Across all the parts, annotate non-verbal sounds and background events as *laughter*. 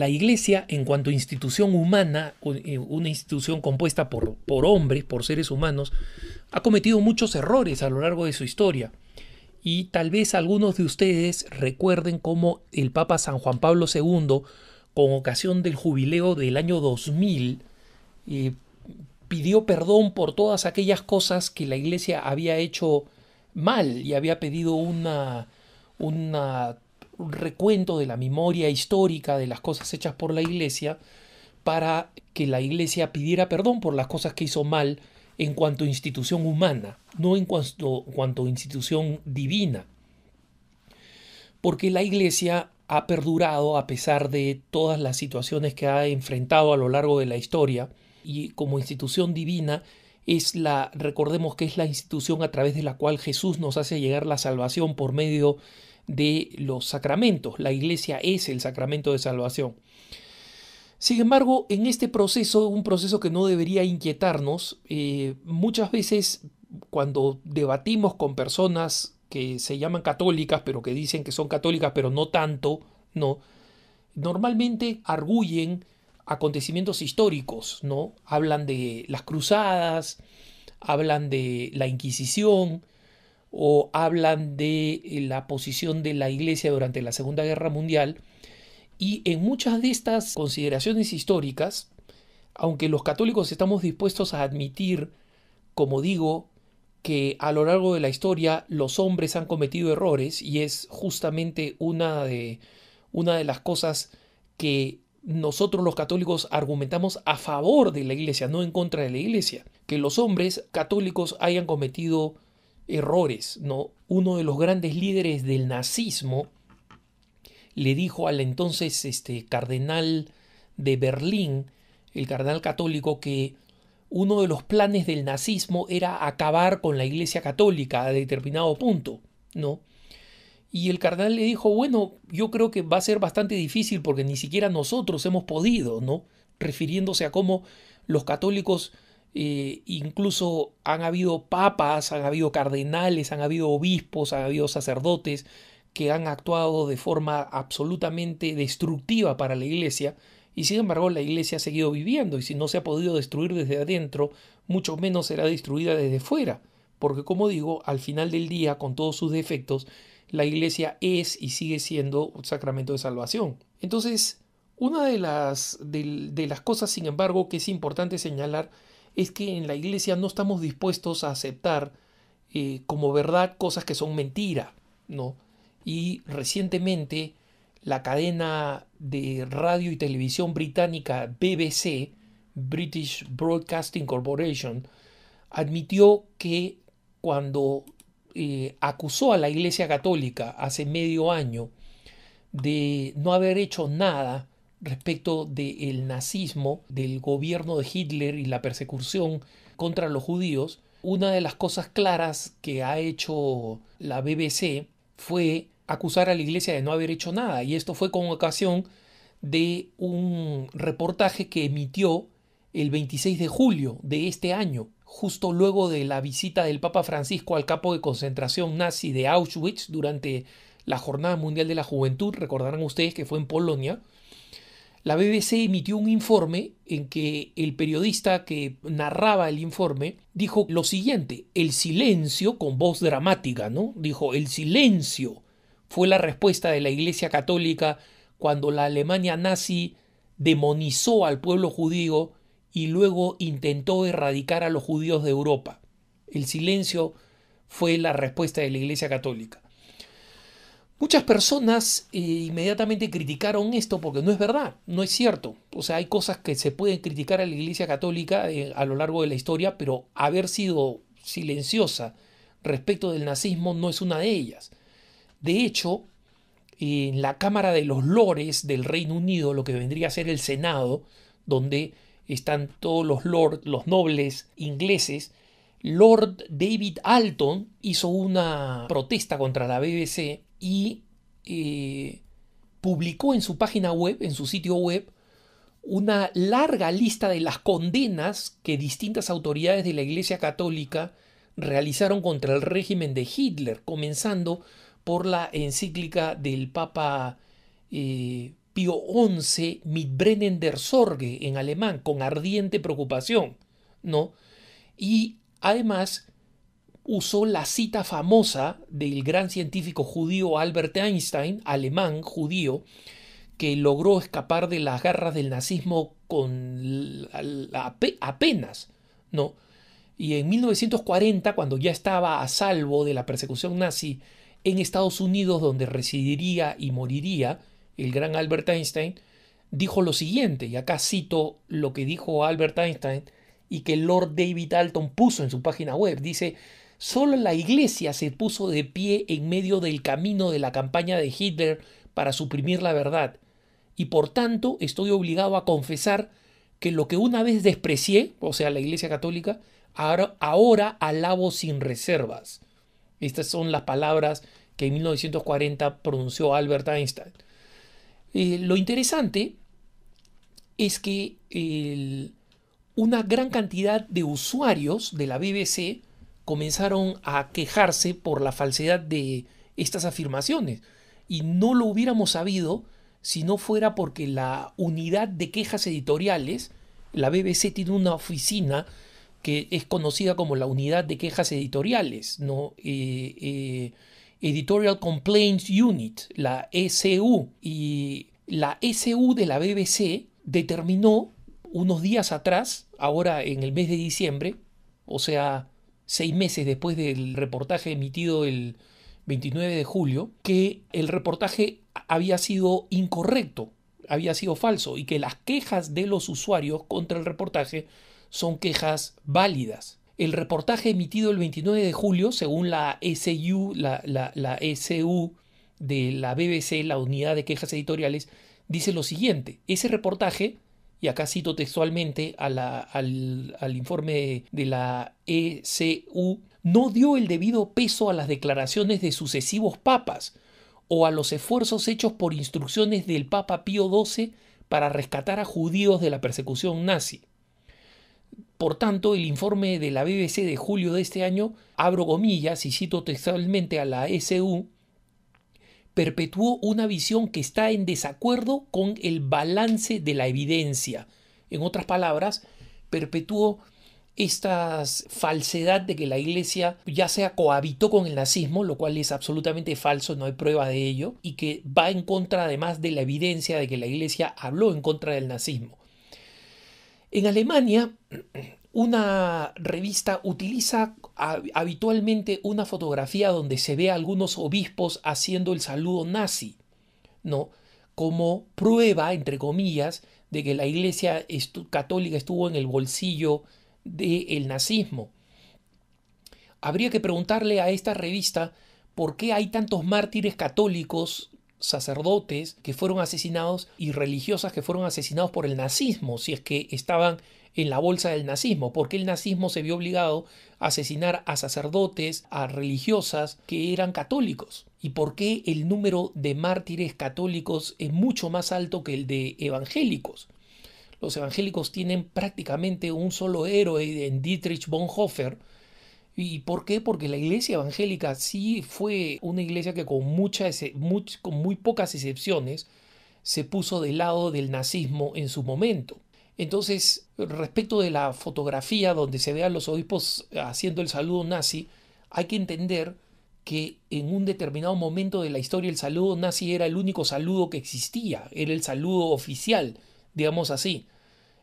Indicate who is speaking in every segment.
Speaker 1: la iglesia en cuanto a institución humana, eh, una institución compuesta por, hombres, por seres humanos, ha cometido muchos errores a lo largo de su historia. Y tal vez algunos de ustedes recuerden cómo el Papa San Juan Pablo II, con ocasión del jubileo del año 2000, eh, pidió perdón por todas aquellas cosas que la Iglesia había hecho mal y había pedido una, una recuento de la memoria histórica de las cosas hechas por la Iglesia para que la Iglesia pidiera perdón por las cosas que hizo mal en cuanto a institución humana, no en cuanto, cuanto a institución divina. Porque la Iglesia ha perdurado a pesar de todas las situaciones que ha enfrentado a lo largo de la historia y como institución divina es la, recordemos que es la institución a través de la cual Jesús nos hace llegar la salvación por medio de los sacramentos. La iglesia es el sacramento de salvación. Sin embargo, en este proceso, un proceso que no debería inquietarnos, eh, muchas veces cuando debatimos con personas que se llaman católicas, pero que dicen que son católicas, pero no tanto, no, normalmente arguyen acontecimientos históricos, ¿no? Hablan de las cruzadas, hablan de la Inquisición, o hablan de eh, la posición de la Iglesia durante la Segunda Guerra Mundial. Y en muchas de estas consideraciones históricas, aunque los católicos estamos dispuestos a admitir, como digo, que a lo largo de la historia los hombres han cometido errores y es justamente una de, una de las cosas que nosotros los católicos argumentamos a favor de la iglesia, no en contra de la iglesia. Que los hombres católicos hayan cometido errores. ¿no? Uno de los grandes líderes del nazismo le dijo al entonces este, cardenal de Berlín, el cardenal católico, que uno de los planes del nazismo era acabar con la Iglesia Católica a determinado punto, ¿no? Y el cardenal le dijo, bueno, yo creo que va a ser bastante difícil porque ni siquiera nosotros hemos podido, ¿no? Refiriéndose a cómo los católicos eh, incluso han habido papas, han habido cardenales, han habido obispos, han habido sacerdotes que han actuado de forma absolutamente destructiva para la iglesia y sin embargo la iglesia ha seguido viviendo y si no se ha podido destruir desde adentro, mucho menos será destruida desde fuera, porque como digo, al final del día, con todos sus defectos, la iglesia es y sigue siendo un sacramento de salvación. Entonces, una de las, de las cosas, sin embargo, que es importante señalar es que en la iglesia no estamos dispuestos a aceptar eh, como verdad cosas que son mentira, ¿no? Y recientemente la cadena de radio y televisión británica BBC, British Broadcasting Corporation, admitió que cuando eh, acusó a la Iglesia Católica hace medio año de no haber hecho nada respecto del nazismo, del gobierno de Hitler y la persecución contra los judíos, una de las cosas claras que ha hecho la BBC fue acusar a la iglesia de no haber hecho nada. Y esto fue con ocasión de un reportaje que emitió el 26 de julio de este año, justo luego de la visita del Papa Francisco al campo de concentración nazi de Auschwitz durante la Jornada Mundial de la Juventud. Recordarán ustedes que fue en Polonia la BBC emitió un informe en que el periodista que narraba el informe dijo lo siguiente, el silencio, con voz dramática, ¿no? Dijo, el silencio fue la respuesta de la Iglesia Católica cuando la Alemania nazi demonizó al pueblo judío y luego intentó erradicar a los judíos de Europa. El silencio fue la respuesta de la Iglesia Católica. Muchas personas eh, inmediatamente criticaron esto porque no es verdad, no es cierto. O sea, hay cosas que se pueden criticar a la Iglesia Católica eh, a lo largo de la historia, pero haber sido silenciosa respecto del nazismo no es una de ellas. De hecho, en la Cámara de los Lores del Reino Unido, lo que vendría a ser el Senado, donde están todos los lord, los nobles ingleses, Lord David Alton hizo una protesta contra la BBC y eh, publicó en su página web, en su sitio web, una larga lista de las condenas que distintas autoridades de la Iglesia Católica realizaron contra el régimen de Hitler, comenzando por la encíclica del Papa eh, Pío XI, Mit der Sorge, en alemán, con ardiente preocupación, ¿no? Y además usó la cita famosa del gran científico judío Albert Einstein, alemán judío, que logró escapar de las garras del nazismo con apenas, ¿no? Y en 1940, cuando ya estaba a salvo de la persecución nazi en Estados Unidos, donde residiría y moriría el gran Albert Einstein, dijo lo siguiente, y acá cito lo que dijo Albert Einstein y que Lord David Alton puso en su página web. Dice, Solo la iglesia se puso de pie en medio del camino de la campaña de Hitler para suprimir la verdad, y por tanto estoy obligado a confesar que lo que una vez desprecié, o sea, la iglesia católica, ahora, alabo sin reservas. Estas son las palabras que en 1940 pronunció Albert Einstein. Eh, lo interesante es que una gran cantidad de usuarios de la BBC comenzaron a quejarse por la falsedad de estas afirmaciones. Y no lo hubiéramos sabido si no fuera porque la unidad de quejas editoriales, la BBC tiene una oficina que es conocida como la unidad de quejas editoriales, ¿no? Eh, eh, Editorial Complaints Unit, la SU. E y la SU e de la BBC determinó unos días atrás, ahora en el mes de diciembre, o sea, seis meses después del reportaje emitido el 29 de julio, que el reportaje había sido incorrecto, había sido falso y que las quejas de los usuarios contra el reportaje son quejas válidas. El reportaje emitido el 29 de julio, según la SU, la, la SU de la BBC, la unidad de quejas editoriales, dice lo siguiente. Ese reportaje y acá cito textualmente al, informe de la ECU, no dio el debido peso a las declaraciones de sucesivos papas o a los esfuerzos hechos por instrucciones del Papa Pío XII para rescatar a judíos de la persecución nazi. Por tanto, el informe de la BBC de julio de este año, abro comillas y cito textualmente a la SU, e perpetuó una visión que está en desacuerdo con el balance de la evidencia. En otras palabras, perpetuó esta falsedad de que la iglesia ya sea cohabitó con el nazismo, lo cual es absolutamente falso, no hay prueba de ello, y que va en contra además de la evidencia de que la iglesia habló en contra del nazismo. En Alemania, *clears throat* una revista utiliza habitualmente una fotografía donde se ve a algunos obispos haciendo el saludo nazi, ¿no? Como prueba, entre comillas, de que la iglesia católica estuvo en el bolsillo del nazismo. Habría que preguntarle a esta revista por qué hay tantos mártires católicos, sacerdotes que fueron asesinados y religiosas que fueron asesinados por el nazismo, si es que estaban en la bolsa del nazismo, porque el nazismo se vio obligado a asesinar a sacerdotes, a religiosas que eran católicos. ¿Y por qué el número de mártires católicos es mucho más alto que el de evangélicos? Los evangélicos tienen prácticamente un solo héroe en Dietrich Bonhoeffer, ¿Y por qué? Porque la iglesia evangélica sí fue una iglesia que con, muchas, con muy pocas excepciones se puso del lado del nazismo en su momento. Entonces, respecto de la fotografía donde se ve a los obispos haciendo el saludo nazi, hay que entender que en un determinado momento de la historia el saludo nazi era el único saludo que existía, era el saludo oficial, digamos así.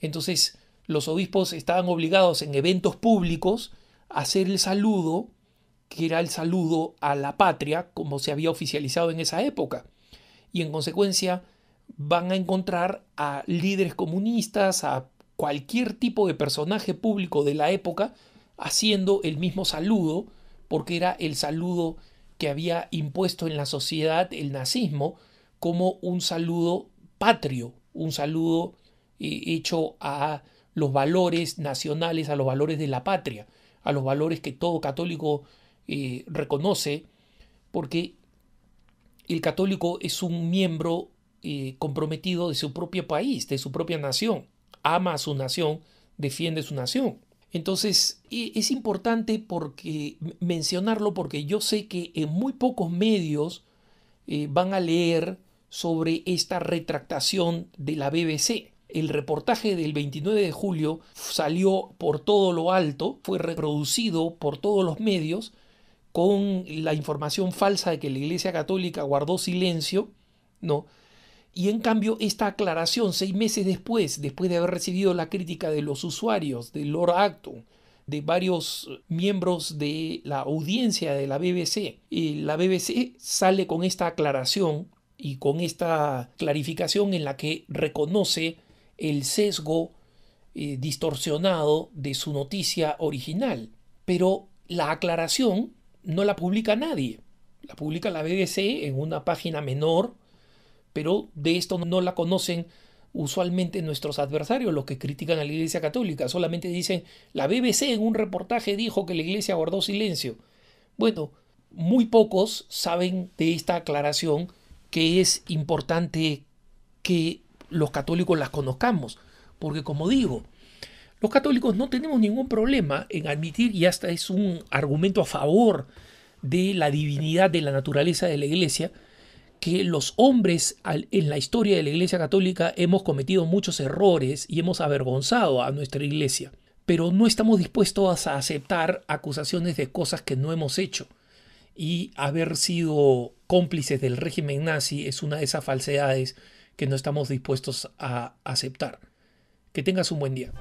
Speaker 1: Entonces, los obispos estaban obligados en eventos públicos a hacer el saludo, que era el saludo a la patria, como se había oficializado en esa época. Y en consecuencia, van a encontrar a líderes comunistas, a cualquier tipo de personaje público de la época haciendo el mismo saludo, porque era el saludo que había impuesto en la sociedad el nazismo como un saludo patrio, un saludo eh, hecho a los valores nacionales, a los valores de la patria, a los valores que todo católico eh, reconoce, porque el católico es un miembro eh, comprometido de su propio país, de su propia nación. Ama a su nación, defiende su nación. Entonces, e, es importante porque, mencionarlo porque yo sé que en muy pocos medios eh, van a leer sobre esta retractación de la BBC. El reportaje del 29 de julio salió por todo lo alto, fue reproducido por todos los medios con la información falsa de que la Iglesia Católica guardó silencio, ¿no? Y en cambio, esta aclaración, seis meses después, después de haber recibido la crítica de los usuarios, de Lord Acton, de varios eh, miembros de la audiencia de la BBC, y eh, la BBC sale con esta aclaración y con esta clarificación en la que reconoce el sesgo eh, distorsionado de su noticia original. Pero la aclaración no la publica nadie. La publica la BBC en una página menor pero de esto no la conocen usualmente nuestros adversarios, los que critican a la Iglesia Católica. Solamente dicen, la BBC en un reportaje dijo que la Iglesia guardó silencio. Bueno, muy pocos saben de esta aclaración que es importante que los católicos las conozcamos, porque como digo, los católicos no tenemos ningún problema en admitir, y hasta es un argumento a favor de la divinidad de la naturaleza de la Iglesia, que los hombres en la historia de la Iglesia Católica hemos cometido muchos errores y hemos avergonzado a nuestra Iglesia, pero no estamos dispuestos a aceptar acusaciones de cosas que no hemos hecho. Y haber sido cómplices del régimen nazi es una de esas falsedades que no estamos dispuestos a aceptar. Que tengas un buen día.